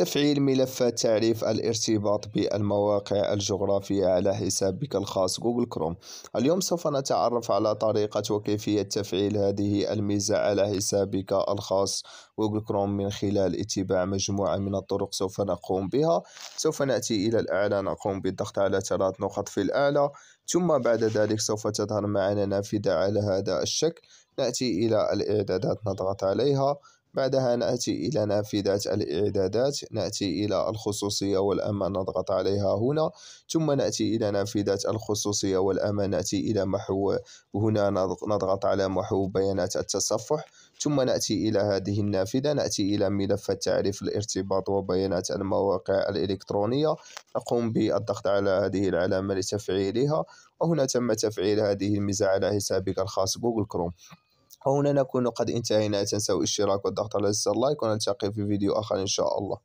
تفعيل ملفات تعريف الارتباط بالمواقع الجغرافية على حسابك الخاص جوجل كروم اليوم سوف نتعرف على طريقة وكيفية تفعيل هذه الميزة على حسابك الخاص جوجل كروم من خلال اتباع مجموعة من الطرق سوف نقوم بها سوف نأتي إلى الأعلى نقوم بالضغط على ثلاث نقط في الأعلى ثم بعد ذلك سوف تظهر معنا نافذة على هذا الشكل نأتي إلى الإعدادات نضغط عليها بعدها نأتي إلى نافذة الإعدادات نأتي إلى الخصوصية والأمان نضغط عليها هنا ثم نأتي إلى نافذة الخصوصية والأمان نأتي إلى محو هنا نضغط على محو بيانات التصفح ثم نأتي إلى هذه النافذة نأتي إلى ملف التعريف الارتباط وبيانات المواقع الإلكترونية نقوم بالضغط على هذه العلامة لتفعيلها وهنا تم تفعيل هذه الميزة على حسابك الخاص جوجل كروم هنا نكون قد انتهينا لا تنسوا الاشتراك والضغط على زر اللايك ونلتقي في فيديو آخر إن شاء الله